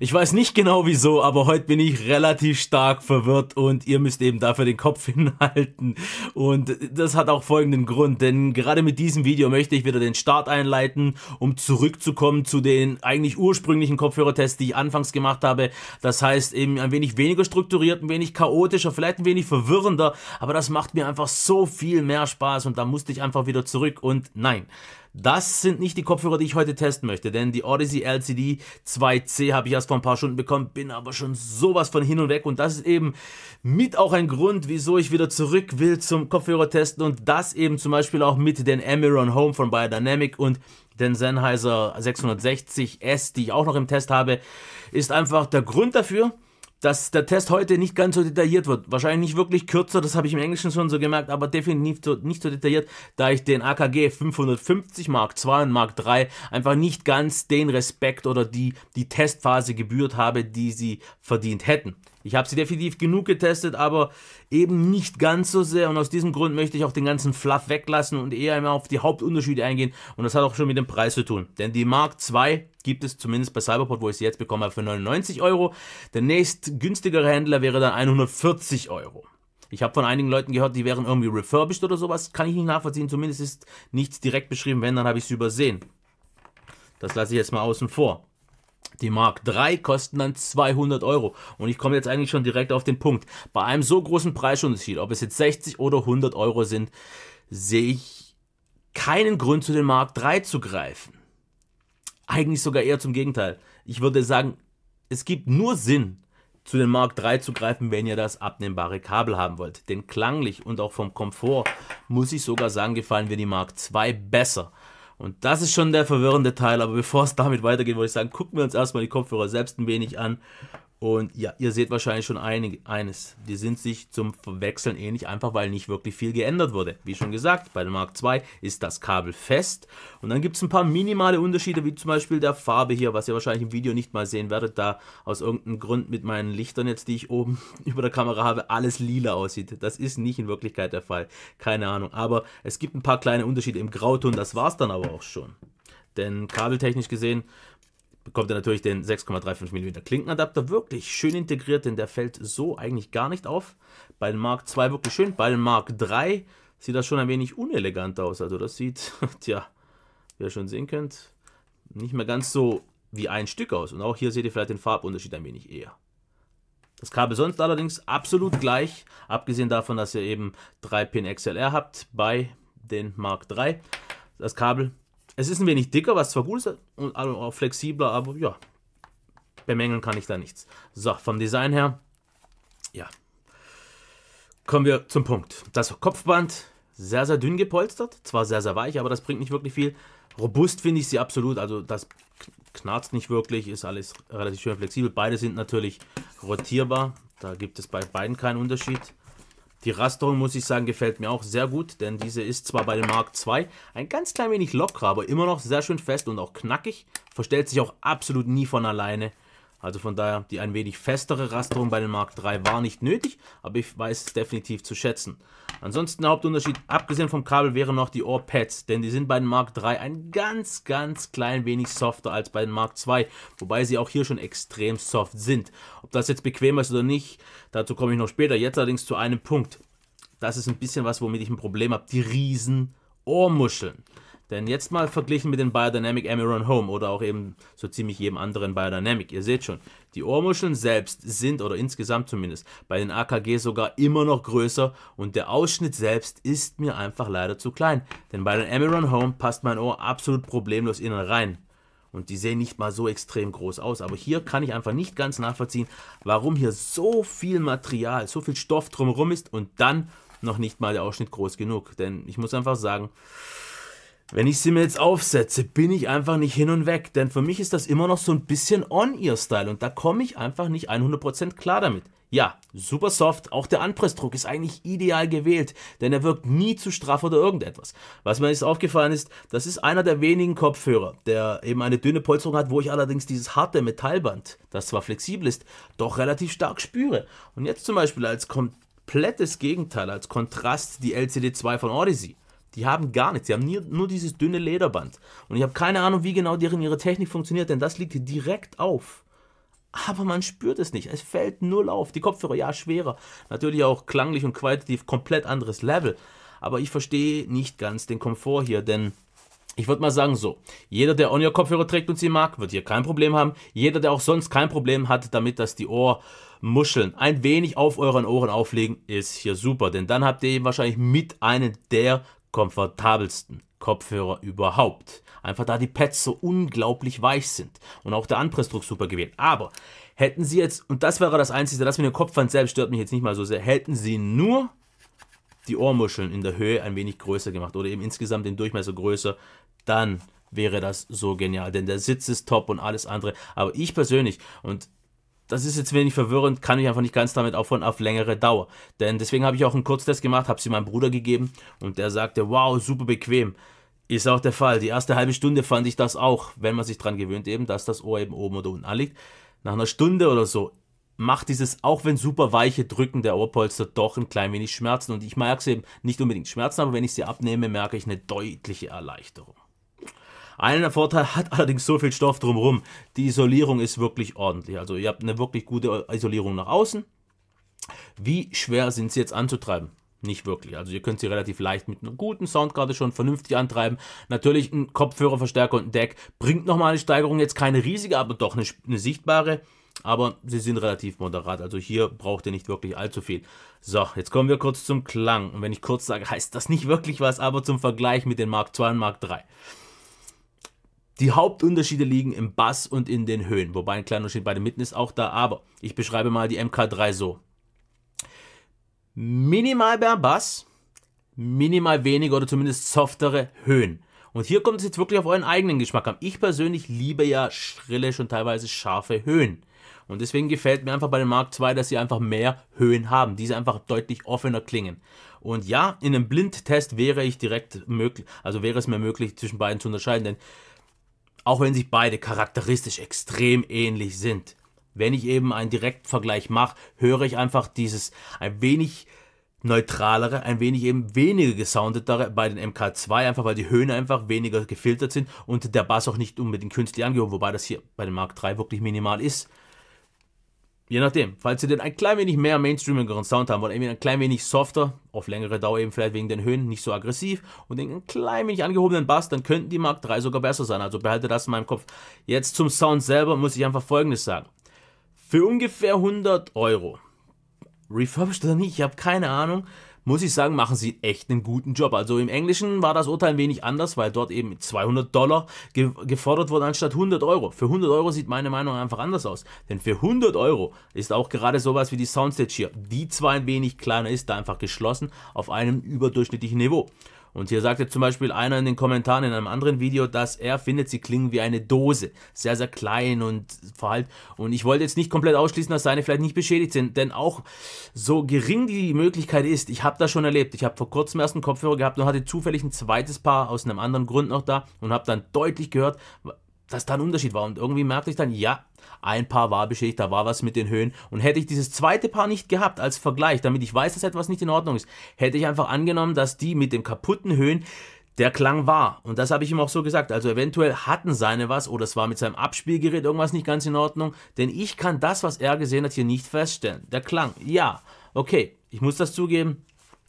Ich weiß nicht genau wieso, aber heute bin ich relativ stark verwirrt und ihr müsst eben dafür den Kopf hinhalten. Und das hat auch folgenden Grund, denn gerade mit diesem Video möchte ich wieder den Start einleiten, um zurückzukommen zu den eigentlich ursprünglichen Kopfhörertests, die ich anfangs gemacht habe. Das heißt eben ein wenig weniger strukturiert, ein wenig chaotischer, vielleicht ein wenig verwirrender, aber das macht mir einfach so viel mehr Spaß und da musste ich einfach wieder zurück und nein. Das sind nicht die Kopfhörer, die ich heute testen möchte, denn die Odyssey LCD 2C habe ich erst vor ein paar Stunden bekommen, bin aber schon sowas von hin und weg und das ist eben mit auch ein Grund, wieso ich wieder zurück will zum Kopfhörer testen und das eben zum Beispiel auch mit den Amiron Home von Biodynamic und den Sennheiser 660S, die ich auch noch im Test habe, ist einfach der Grund dafür, dass der Test heute nicht ganz so detailliert wird. Wahrscheinlich nicht wirklich kürzer, das habe ich im Englischen schon so gemerkt, aber definitiv so, nicht so detailliert, da ich den AKG 550 Mark II und Mark III einfach nicht ganz den Respekt oder die, die Testphase gebührt habe, die sie verdient hätten. Ich habe sie definitiv genug getestet, aber eben nicht ganz so sehr. Und aus diesem Grund möchte ich auch den ganzen Fluff weglassen und eher immer auf die Hauptunterschiede eingehen. Und das hat auch schon mit dem Preis zu tun. Denn die Mark 2 gibt es zumindest bei Cyberport, wo ich sie jetzt bekomme, für 99 Euro. Der nächst günstigere Händler wäre dann 140 Euro. Ich habe von einigen Leuten gehört, die wären irgendwie refurbished oder sowas. Kann ich nicht nachvollziehen. Zumindest ist nichts direkt beschrieben. Wenn, dann habe ich sie übersehen. Das lasse ich jetzt mal außen vor. Die Mark 3 kosten dann 200 Euro. Und ich komme jetzt eigentlich schon direkt auf den Punkt. Bei einem so großen Preisunterschied, ob es jetzt 60 oder 100 Euro sind, sehe ich keinen Grund, zu den Mark 3 zu greifen. Eigentlich sogar eher zum Gegenteil. Ich würde sagen, es gibt nur Sinn, zu den Mark 3 zu greifen, wenn ihr das abnehmbare Kabel haben wollt. Denn klanglich und auch vom Komfort, muss ich sogar sagen, gefallen mir die Mark 2 besser und das ist schon der verwirrende Teil. Aber bevor es damit weitergeht, wollte ich sagen, gucken wir uns erstmal die Kopfhörer selbst ein wenig an und ja, ihr seht wahrscheinlich schon einig, eines. Die sind sich zum Verwechseln ähnlich, einfach weil nicht wirklich viel geändert wurde. Wie schon gesagt, bei der Mark II ist das Kabel fest. Und dann gibt es ein paar minimale Unterschiede, wie zum Beispiel der Farbe hier, was ihr wahrscheinlich im Video nicht mal sehen werdet, da aus irgendeinem Grund mit meinen Lichtern jetzt, die ich oben über der Kamera habe, alles lila aussieht. Das ist nicht in Wirklichkeit der Fall. Keine Ahnung. Aber es gibt ein paar kleine Unterschiede im Grauton. Das war es dann aber auch schon. Denn kabeltechnisch gesehen bekommt ihr natürlich den 6,35 mm Klinkenadapter. Wirklich schön integriert, denn der fällt so eigentlich gar nicht auf. Bei dem Mark 2 wirklich schön. Bei dem Mark 3 sieht das schon ein wenig unelegant aus. Also das sieht, tja, wie ihr schon sehen könnt, nicht mehr ganz so wie ein Stück aus. Und auch hier seht ihr vielleicht den Farbunterschied ein wenig eher. Das Kabel sonst allerdings absolut gleich, abgesehen davon, dass ihr eben 3-Pin XLR habt bei den Mark 3. Das Kabel es ist ein wenig dicker, was zwar gut ist, und also auch flexibler, aber ja, bemängeln kann ich da nichts. So, vom Design her, ja. Kommen wir zum Punkt. Das Kopfband, sehr, sehr dünn gepolstert, zwar sehr, sehr weich, aber das bringt nicht wirklich viel. Robust finde ich sie absolut, also das knarzt nicht wirklich, ist alles relativ schön flexibel. Beide sind natürlich rotierbar, da gibt es bei beiden keinen Unterschied. Die Rasterung, muss ich sagen, gefällt mir auch sehr gut, denn diese ist zwar bei dem Mark II ein ganz klein wenig locker, aber immer noch sehr schön fest und auch knackig. Verstellt sich auch absolut nie von alleine. Also von daher, die ein wenig festere Rasterung bei den Mark 3 war nicht nötig, aber ich weiß es definitiv zu schätzen. Ansonsten der Hauptunterschied, abgesehen vom Kabel, wären noch die Ohrpads, denn die sind bei den Mark 3 ein ganz, ganz klein wenig softer als bei den Mark 2, wobei sie auch hier schon extrem soft sind. Ob das jetzt bequemer ist oder nicht, dazu komme ich noch später. Jetzt allerdings zu einem Punkt. Das ist ein bisschen was, womit ich ein Problem habe. Die riesen Ohrmuscheln. Denn jetzt mal verglichen mit dem Biodynamic Amiron Home oder auch eben so ziemlich jedem anderen Biodynamic. Ihr seht schon, die Ohrmuscheln selbst sind oder insgesamt zumindest bei den AKG sogar immer noch größer und der Ausschnitt selbst ist mir einfach leider zu klein. Denn bei den Amiron Home passt mein Ohr absolut problemlos innen rein. Und die sehen nicht mal so extrem groß aus. Aber hier kann ich einfach nicht ganz nachvollziehen, warum hier so viel Material, so viel Stoff drumherum ist und dann noch nicht mal der Ausschnitt groß genug. Denn ich muss einfach sagen, wenn ich sie mir jetzt aufsetze, bin ich einfach nicht hin und weg, denn für mich ist das immer noch so ein bisschen On-Ear-Style und da komme ich einfach nicht 100% klar damit. Ja, super soft, auch der Anpressdruck ist eigentlich ideal gewählt, denn er wirkt nie zu straff oder irgendetwas. Was mir jetzt aufgefallen ist, das ist einer der wenigen Kopfhörer, der eben eine dünne Polsterung hat, wo ich allerdings dieses harte Metallband, das zwar flexibel ist, doch relativ stark spüre. Und jetzt zum Beispiel als komplettes Gegenteil, als Kontrast die LCD2 von Odyssey. Die haben gar nichts. Die haben nie, nur dieses dünne Lederband. Und ich habe keine Ahnung, wie genau deren ihre Technik funktioniert, denn das liegt direkt auf. Aber man spürt es nicht. Es fällt null auf. Die Kopfhörer, ja, schwerer. Natürlich auch klanglich und qualitativ komplett anderes Level. Aber ich verstehe nicht ganz den Komfort hier, denn ich würde mal sagen so, jeder, der On-Ear-Kopfhörer trägt und sie mag, wird hier kein Problem haben. Jeder, der auch sonst kein Problem hat damit, dass die Ohrmuscheln ein wenig auf euren Ohren auflegen, ist hier super. Denn dann habt ihr eben wahrscheinlich mit einem der komfortabelsten Kopfhörer überhaupt. Einfach da die Pads so unglaublich weich sind und auch der Anpressdruck super gewählt. Aber hätten sie jetzt, und das wäre das Einzige, das mit dem Kopfband selbst stört mich jetzt nicht mal so sehr, hätten sie nur die Ohrmuscheln in der Höhe ein wenig größer gemacht oder eben insgesamt den Durchmesser größer, dann wäre das so genial. Denn der Sitz ist top und alles andere. Aber ich persönlich, und das ist jetzt wenig verwirrend, kann ich einfach nicht ganz damit aufhören auf längere Dauer. Denn deswegen habe ich auch einen Kurztest gemacht, habe sie meinem Bruder gegeben und der sagte, wow, super bequem. Ist auch der Fall. Die erste halbe Stunde fand ich das auch, wenn man sich dran gewöhnt eben, dass das Ohr eben oben oder unten anliegt. Nach einer Stunde oder so macht dieses, auch wenn super weiche Drücken der Ohrpolster doch ein klein wenig Schmerzen. Und ich merke es eben nicht unbedingt Schmerzen, aber wenn ich sie abnehme, merke ich eine deutliche Erleichterung. Einen Vorteil hat allerdings so viel Stoff drumherum. Die Isolierung ist wirklich ordentlich. Also ihr habt eine wirklich gute Isolierung nach außen. Wie schwer sind sie jetzt anzutreiben? Nicht wirklich. Also ihr könnt sie relativ leicht mit einer guten Soundkarte schon vernünftig antreiben. Natürlich ein Kopfhörerverstärker und ein Deck bringt nochmal eine Steigerung. Jetzt keine riesige, aber doch eine, eine sichtbare. Aber sie sind relativ moderat. Also hier braucht ihr nicht wirklich allzu viel. So, jetzt kommen wir kurz zum Klang. Und wenn ich kurz sage, heißt das nicht wirklich was, aber zum Vergleich mit den Mark II und Mark III. Die Hauptunterschiede liegen im Bass und in den Höhen, wobei ein kleiner Unterschied bei den Mitten ist auch da, aber ich beschreibe mal die MK3 so. Minimal mehr Bass, minimal weniger oder zumindest softere Höhen. Und hier kommt es jetzt wirklich auf euren eigenen Geschmack an. Ich persönlich liebe ja schrille, schon teilweise scharfe Höhen. Und deswegen gefällt mir einfach bei den Mark II, dass sie einfach mehr Höhen haben, diese einfach deutlich offener klingen. Und ja, in einem Blindtest wäre ich direkt möglich, also wäre es mir möglich, zwischen beiden zu unterscheiden, denn auch wenn sich beide charakteristisch extrem ähnlich sind. Wenn ich eben einen Direktvergleich mache, höre ich einfach dieses ein wenig neutralere, ein wenig eben weniger gesoundetere bei den MK2, einfach weil die Höhen einfach weniger gefiltert sind und der Bass auch nicht unbedingt künstlich angehoben, wobei das hier bei dem Mark 3 wirklich minimal ist. Je nachdem, falls ihr denn ein klein wenig mehr mainstreamigeren Sound haben wollt, irgendwie ein klein wenig softer, auf längere Dauer eben vielleicht wegen den Höhen nicht so aggressiv und den klein wenig angehobenen Bass, dann könnten die Mark 3 sogar besser sein. Also behalte das in meinem Kopf. Jetzt zum Sound selber muss ich einfach folgendes sagen. Für ungefähr 100 Euro, refurbished oder nicht, ich habe keine Ahnung, muss ich sagen, machen sie echt einen guten Job. Also im Englischen war das Urteil ein wenig anders, weil dort eben 200 Dollar ge gefordert wurde anstatt 100 Euro. Für 100 Euro sieht meine Meinung einfach anders aus. Denn für 100 Euro ist auch gerade sowas wie die Soundstage hier, die zwar ein wenig kleiner ist, da einfach geschlossen auf einem überdurchschnittlichen Niveau. Und hier sagte zum Beispiel einer in den Kommentaren in einem anderen Video, dass er findet, sie klingen wie eine Dose. Sehr, sehr klein und verhalten. Und ich wollte jetzt nicht komplett ausschließen, dass seine vielleicht nicht beschädigt sind. Denn auch so gering die Möglichkeit ist, ich habe das schon erlebt. Ich habe vor kurzem erst einen Kopfhörer gehabt und hatte zufällig ein zweites Paar aus einem anderen Grund noch da und habe dann deutlich gehört, dass da ein Unterschied war. Und irgendwie merkte ich dann, ja, ein Paar war beschädigt, da war was mit den Höhen. Und hätte ich dieses zweite Paar nicht gehabt als Vergleich, damit ich weiß, dass etwas nicht in Ordnung ist, hätte ich einfach angenommen, dass die mit den kaputten Höhen der Klang war. Und das habe ich ihm auch so gesagt. Also eventuell hatten seine was oder es war mit seinem Abspielgerät irgendwas nicht ganz in Ordnung. Denn ich kann das, was er gesehen hat, hier nicht feststellen. Der Klang, ja, okay, ich muss das zugeben,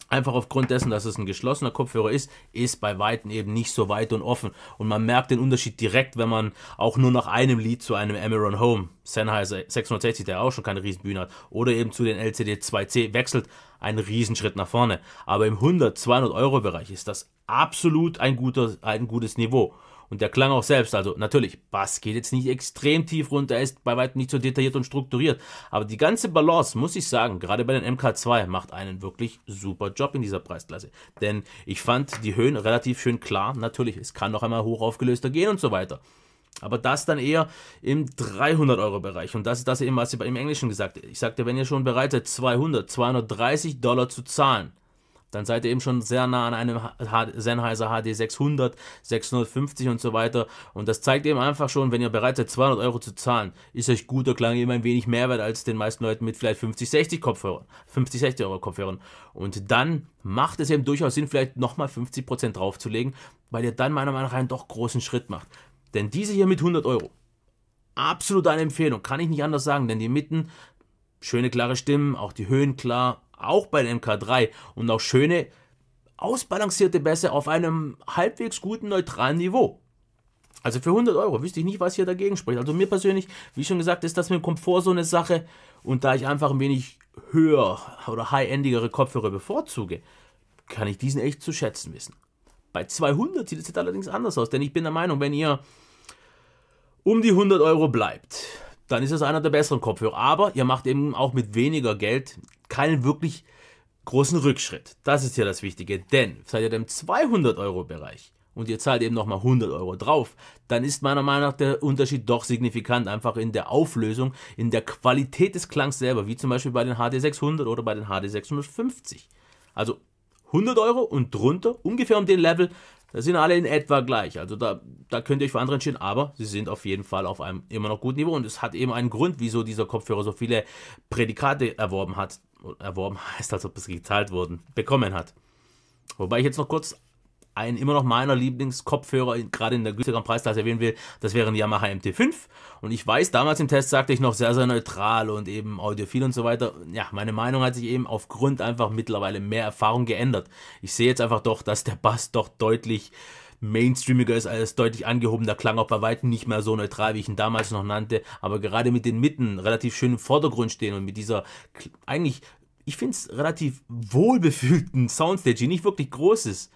Einfach aufgrund dessen, dass es ein geschlossener Kopfhörer ist, ist bei Weitem eben nicht so weit und offen. Und man merkt den Unterschied direkt, wenn man auch nur nach einem Lied zu einem Emeron Home, Sennheiser 660, der auch schon keine Riesenbühne hat, oder eben zu den LCD 2C wechselt, einen Riesenschritt nach vorne. Aber im 100, 200 Euro Bereich ist das absolut ein, guter, ein gutes Niveau. Und der Klang auch selbst, also natürlich, Bass geht jetzt nicht extrem tief runter, er ist bei weitem nicht so detailliert und strukturiert. Aber die ganze Balance, muss ich sagen, gerade bei den MK2 macht einen wirklich super Job in dieser Preisklasse. Denn ich fand die Höhen relativ schön klar. Natürlich, es kann noch einmal hoch aufgelöster gehen und so weiter. Aber das dann eher im 300-Euro-Bereich. Und das ist das eben, was ich im Englischen gesagt habe. Ich sagte, wenn ihr schon bereit seid, 200, 230 Dollar zu zahlen, dann seid ihr eben schon sehr nah an einem Sennheiser HD 600, 650 und so weiter. Und das zeigt eben einfach schon, wenn ihr bereit seid, 200 Euro zu zahlen, ist euch guter Klang eben ein wenig mehr wert als den meisten Leuten mit vielleicht 50, 60 Kopfhörern, 50, 60 Euro Kopfhörern. Und dann macht es eben durchaus Sinn, vielleicht nochmal 50% draufzulegen, weil ihr dann meiner Meinung nach einen doch großen Schritt macht. Denn diese hier mit 100 Euro, absolut eine Empfehlung, kann ich nicht anders sagen, denn die mitten, schöne klare Stimmen, auch die Höhen klar, auch bei den MK3 und auch schöne, ausbalancierte Bässe auf einem halbwegs guten, neutralen Niveau. Also für 100 Euro wüsste ich nicht, was hier dagegen spricht. Also mir persönlich, wie schon gesagt, ist das mit dem Komfort so eine Sache. Und da ich einfach ein wenig höher oder high-endigere Kopfhörer bevorzuge, kann ich diesen echt zu schätzen wissen. Bei 200 sieht es jetzt allerdings anders aus, denn ich bin der Meinung, wenn ihr um die 100 Euro bleibt, dann ist es einer der besseren Kopfhörer. Aber ihr macht eben auch mit weniger Geld keinen wirklich großen Rückschritt. Das ist ja das Wichtige, denn seid ihr im 200-Euro-Bereich und ihr zahlt eben nochmal 100 Euro drauf, dann ist meiner Meinung nach der Unterschied doch signifikant, einfach in der Auflösung, in der Qualität des Klangs selber, wie zum Beispiel bei den HD 600 oder bei den HD 650. Also 100 Euro und drunter, ungefähr um den Level, da sind alle in etwa gleich. Also da, da könnt ihr euch für andere entscheiden, aber sie sind auf jeden Fall auf einem immer noch guten Niveau. Und es hat eben einen Grund, wieso dieser Kopfhörer so viele Prädikate erworben hat. Erworben heißt, als ob es gezahlt wurden, bekommen hat. Wobei ich jetzt noch kurz ein immer noch meiner Lieblingskopfhörer, gerade in der günstigeren Preisklasse erwähnen will, das wäre ein Yamaha MT5. Und ich weiß, damals im Test sagte ich noch sehr, sehr neutral und eben audiophil und so weiter. Ja, meine Meinung hat sich eben aufgrund einfach mittlerweile mehr Erfahrung geändert. Ich sehe jetzt einfach doch, dass der Bass doch deutlich mainstreamiger ist als deutlich angehobener Klang, auch bei weitem nicht mehr so neutral, wie ich ihn damals noch nannte, aber gerade mit den Mitten relativ schön im Vordergrund stehen und mit dieser eigentlich, ich finde es relativ wohlbefühlten Soundstage, die nicht wirklich groß ist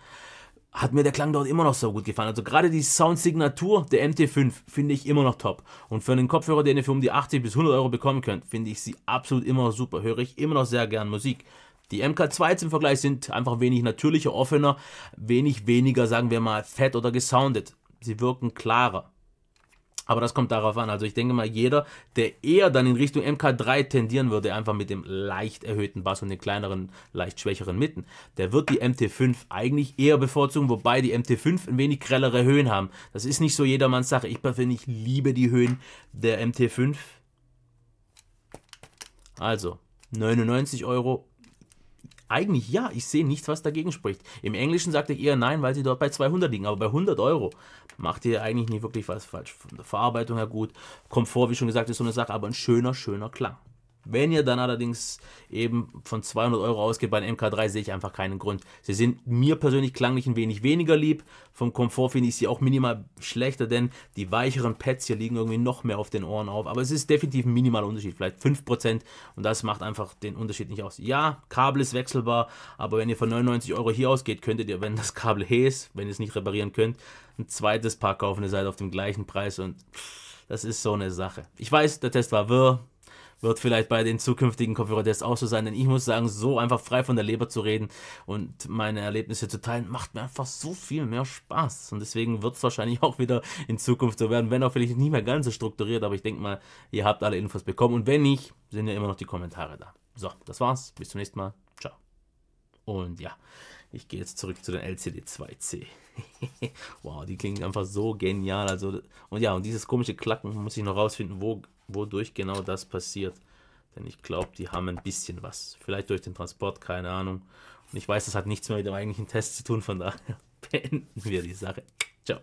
hat mir der Klang dort immer noch so gut gefallen. Also gerade die Soundsignatur der MT5 finde ich immer noch top. Und für einen Kopfhörer, den ihr für um die 80 bis 100 Euro bekommen könnt, finde ich sie absolut immer noch super. Höre ich immer noch sehr gern Musik. Die MK2 im Vergleich sind einfach wenig natürlicher, offener, wenig weniger, sagen wir mal, fett oder gesoundet. Sie wirken klarer. Aber das kommt darauf an. Also ich denke mal, jeder, der eher dann in Richtung MK3 tendieren würde, einfach mit dem leicht erhöhten Bass und den kleineren, leicht schwächeren Mitten, der wird die MT5 eigentlich eher bevorzugen, wobei die MT5 ein wenig grellere Höhen haben. Das ist nicht so jedermanns Sache. Ich persönlich liebe die Höhen der MT5. Also 99 Euro eigentlich ja, ich sehe nichts, was dagegen spricht. Im Englischen sagt ich eher nein, weil sie dort bei 200 liegen, aber bei 100 Euro macht ihr eigentlich nicht wirklich was falsch. Von der Verarbeitung her gut, Komfort, wie schon gesagt, ist so eine Sache, aber ein schöner, schöner Klang. Wenn ihr dann allerdings eben von 200 Euro ausgeht bei einem MK3, sehe ich einfach keinen Grund. Sie sind mir persönlich klanglich ein wenig weniger lieb. Vom Komfort finde ich sie auch minimal schlechter, denn die weicheren Pads hier liegen irgendwie noch mehr auf den Ohren auf. Aber es ist definitiv ein minimaler Unterschied, vielleicht 5%. Und das macht einfach den Unterschied nicht aus. Ja, Kabel ist wechselbar, aber wenn ihr von 99 Euro hier ausgeht, könntet ihr, wenn das Kabel häs, wenn ihr es nicht reparieren könnt, ein zweites Paar kaufen. Ihr seid auf dem gleichen Preis und das ist so eine Sache. Ich weiß, der Test war wirr wird vielleicht bei den zukünftigen Kopfhörer-Tests auch so sein, denn ich muss sagen, so einfach frei von der Leber zu reden und meine Erlebnisse zu teilen, macht mir einfach so viel mehr Spaß. Und deswegen wird es wahrscheinlich auch wieder in Zukunft so werden, wenn auch vielleicht nicht mehr ganz so strukturiert, aber ich denke mal, ihr habt alle Infos bekommen. Und wenn nicht, sind ja immer noch die Kommentare da. So, das war's. Bis zum nächsten Mal. Und ja, ich gehe jetzt zurück zu den LCD2C. wow, die klingen einfach so genial. Also, und ja, und dieses komische Klacken muss ich noch rausfinden, wo, wodurch genau das passiert. Denn ich glaube, die haben ein bisschen was. Vielleicht durch den Transport, keine Ahnung. Und ich weiß, das hat nichts mehr mit dem eigentlichen Test zu tun, von daher beenden wir die Sache. Ciao.